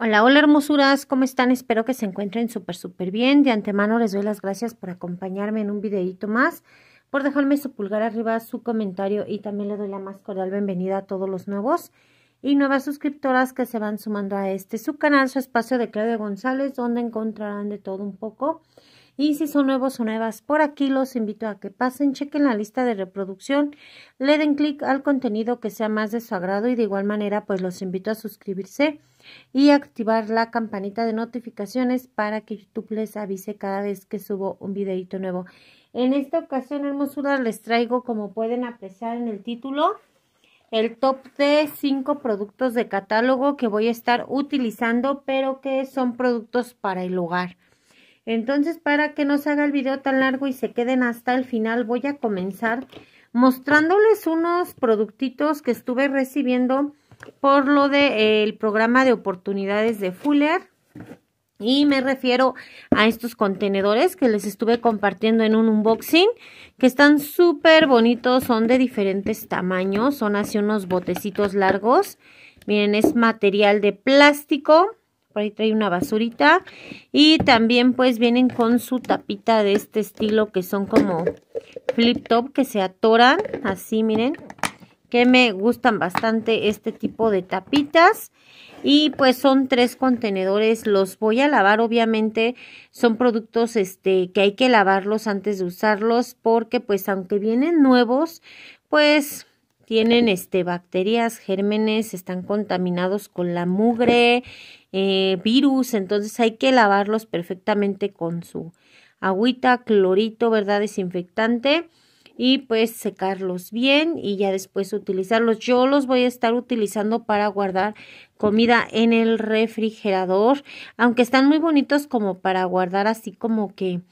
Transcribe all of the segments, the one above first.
Hola, hola hermosuras, ¿cómo están? Espero que se encuentren súper, súper bien. De antemano les doy las gracias por acompañarme en un videito más, por dejarme su pulgar arriba, su comentario y también le doy la más cordial bienvenida a todos los nuevos y nuevas suscriptoras que se van sumando a este su canal, su espacio de Claudia González, donde encontrarán de todo un poco. Y si son nuevos o nuevas por aquí, los invito a que pasen, chequen la lista de reproducción, le den clic al contenido que sea más de su agrado y de igual manera pues los invito a suscribirse y activar la campanita de notificaciones para que YouTube les avise cada vez que subo un videito nuevo. En esta ocasión, hermosura, les traigo, como pueden apreciar en el título, el top de 5 productos de catálogo que voy a estar utilizando, pero que son productos para el hogar. Entonces, para que no se haga el video tan largo y se queden hasta el final, voy a comenzar mostrándoles unos productitos que estuve recibiendo por lo del de, eh, programa de oportunidades de Fuller. Y me refiero a estos contenedores que les estuve compartiendo en un unboxing, que están súper bonitos, son de diferentes tamaños, son así unos botecitos largos. Miren, es material de plástico ahí trae una basurita. Y también pues vienen con su tapita de este estilo que son como flip top que se atoran. Así miren, que me gustan bastante este tipo de tapitas. Y pues son tres contenedores, los voy a lavar obviamente, son productos este que hay que lavarlos antes de usarlos porque pues aunque vienen nuevos, pues tienen este, bacterias, gérmenes, están contaminados con la mugre, eh, virus, entonces hay que lavarlos perfectamente con su agüita, clorito, ¿verdad? Desinfectante y pues secarlos bien y ya después utilizarlos. Yo los voy a estar utilizando para guardar comida en el refrigerador, aunque están muy bonitos como para guardar así como que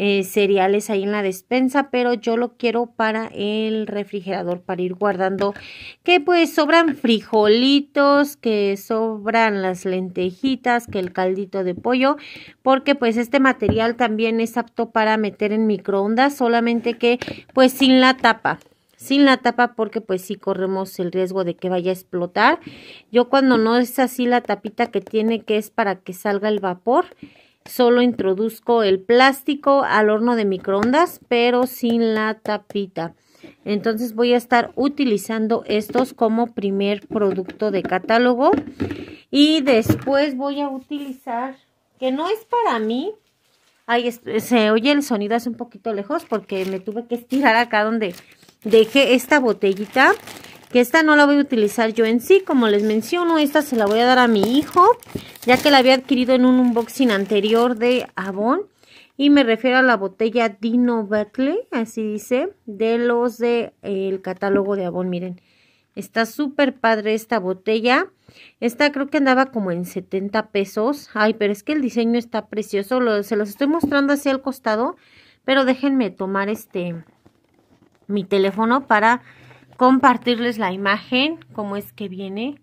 eh, cereales ahí en la despensa, pero yo lo quiero para el refrigerador para ir guardando que pues sobran frijolitos, que sobran las lentejitas, que el caldito de pollo, porque pues este material también es apto para meter en microondas, solamente que pues sin la tapa sin la tapa porque pues si corremos el riesgo de que vaya a explotar. Yo cuando no es así la tapita que tiene que es para que salga el vapor, solo introduzco el plástico al horno de microondas, pero sin la tapita. Entonces voy a estar utilizando estos como primer producto de catálogo. Y después voy a utilizar, que no es para mí, Ahí se oye el sonido hace un poquito lejos porque me tuve que estirar acá donde dejé esta botellita que esta no la voy a utilizar yo en sí, como les menciono, esta se la voy a dar a mi hijo, ya que la había adquirido en un unboxing anterior de Avon, y me refiero a la botella Dino berkeley así dice, de los de el catálogo de Avon, miren. Está súper padre esta botella. Esta creo que andaba como en 70 pesos. Ay, pero es que el diseño está precioso. se los estoy mostrando así al costado. Pero déjenme tomar este mi teléfono para compartirles la imagen, cómo es que viene.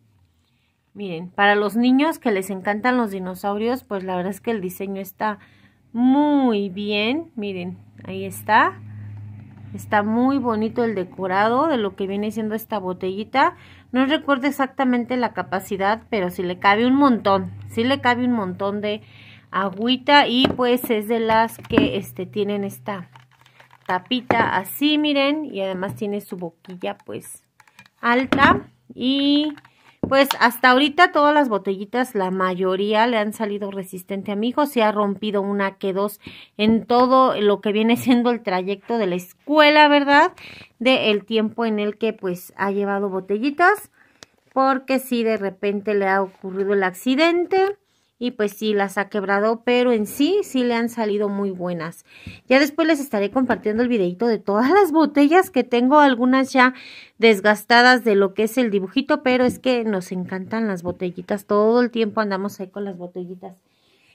Miren, para los niños que les encantan los dinosaurios, pues la verdad es que el diseño está muy bien. Miren, ahí está. Está muy bonito el decorado de lo que viene siendo esta botellita. No recuerdo exactamente la capacidad, pero si sí le cabe un montón. Si sí le cabe un montón de agüita y pues es de las que este, tienen esta tapita así, miren. Y además tiene su boquilla, pues, alta. Y, pues, hasta ahorita todas las botellitas, la mayoría le han salido resistente a mi hijo. Se ha rompido una que dos en todo lo que viene siendo el trayecto de la escuela, ¿verdad? De el tiempo en el que, pues, ha llevado botellitas. Porque si de repente le ha ocurrido el accidente y pues sí, las ha quebrado, pero en sí, sí le han salido muy buenas. Ya después les estaré compartiendo el videito de todas las botellas que tengo, algunas ya desgastadas de lo que es el dibujito, pero es que nos encantan las botellitas, todo el tiempo andamos ahí con las botellitas.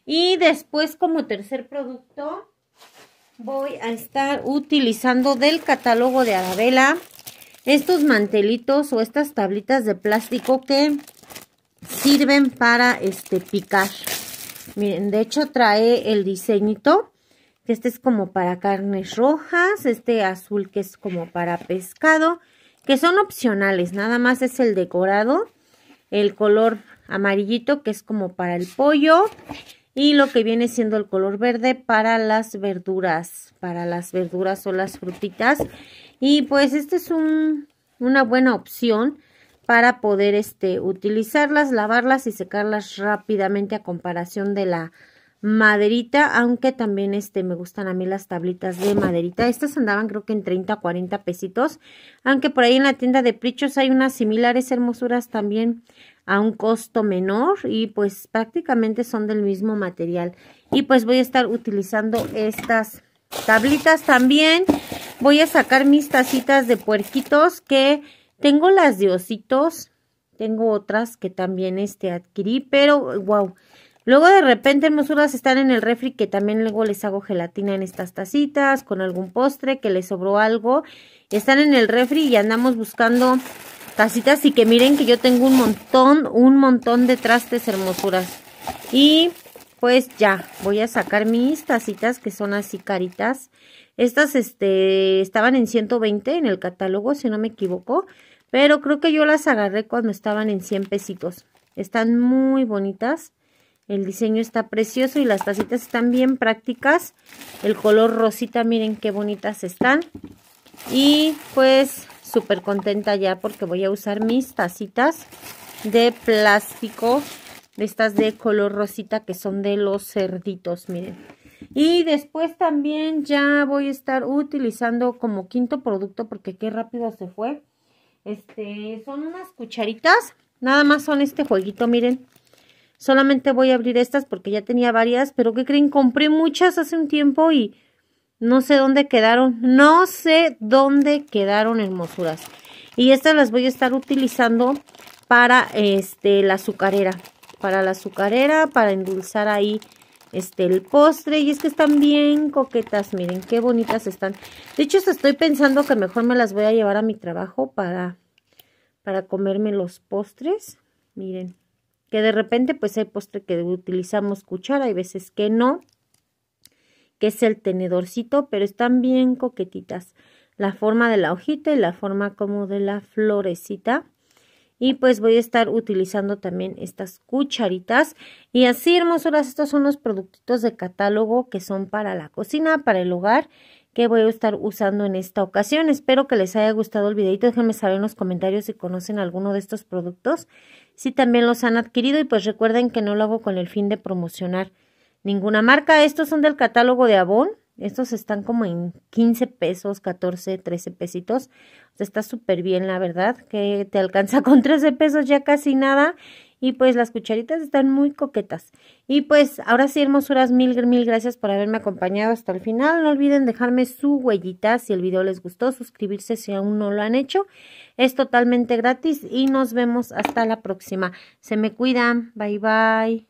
Y después como tercer producto voy a estar utilizando del catálogo de Arabela estos mantelitos o estas tablitas de plástico que sirven para este picar. Miren, de hecho trae el diseñito, que este es como para carnes rojas, este azul que es como para pescado, que son opcionales, nada más es el decorado, el color amarillito que es como para el pollo y lo que viene siendo el color verde para las verduras, para las verduras o las frutitas. Y pues este es un, una buena opción para poder este, utilizarlas, lavarlas y secarlas rápidamente a comparación de la maderita, aunque también este me gustan a mí las tablitas de maderita. Estas andaban creo que en 30 40 pesitos, aunque por ahí en la tienda de Prichos hay unas similares hermosuras también a un costo menor y pues prácticamente son del mismo material. Y pues voy a estar utilizando estas tablitas también. Voy a sacar mis tacitas de puerquitos que tengo las de ositos, tengo otras que también este, adquirí, pero wow. Luego de repente hermosuras están en el refri que también luego les hago gelatina en estas tacitas con algún postre que les sobró algo. Están en el refri y andamos buscando tacitas y que miren que yo tengo un montón, un montón de trastes hermosuras. Y pues ya, voy a sacar mis tacitas que son así caritas. Estas este, estaban en 120 en el catálogo, si no me equivoco. Pero creo que yo las agarré cuando estaban en 100 pesitos. Están muy bonitas. El diseño está precioso y las tacitas están bien prácticas. El color rosita, miren qué bonitas están. Y pues súper contenta ya porque voy a usar mis tacitas de plástico. estas de color rosita que son de los cerditos, miren. Y después también ya voy a estar utilizando como quinto producto porque qué rápido se fue este, son unas cucharitas. Nada más son este jueguito, miren. Solamente voy a abrir estas porque ya tenía varias. Pero que creen? Compré muchas hace un tiempo y no sé dónde quedaron. No sé dónde quedaron hermosuras. Y estas las voy a estar utilizando para este, la azucarera. Para la azucarera, para endulzar ahí este, el postre. Y es que están bien coquetas, miren qué bonitas están. De hecho, estoy pensando que mejor me las voy a llevar a mi trabajo para, para comerme los postres. Miren, que de repente pues hay postre que utilizamos cuchara, hay veces que no, que es el tenedorcito, pero están bien coquetitas. La forma de la hojita y la forma como de la florecita y pues voy a estar utilizando también estas cucharitas y así hermosuras estos son los productitos de catálogo que son para la cocina para el hogar que voy a estar usando en esta ocasión espero que les haya gustado el videito déjenme saber en los comentarios si conocen alguno de estos productos si también los han adquirido y pues recuerden que no lo hago con el fin de promocionar ninguna marca estos son del catálogo de Avon estos están como en 15 pesos, 14, 13 pesitos. está súper bien, la verdad, que te alcanza con 13 pesos ya casi nada. Y pues las cucharitas están muy coquetas. Y pues ahora sí, hermosuras, mil, mil gracias por haberme acompañado hasta el final. No olviden dejarme su huellita si el video les gustó, suscribirse si aún no lo han hecho. Es totalmente gratis y nos vemos hasta la próxima. Se me cuidan. Bye bye.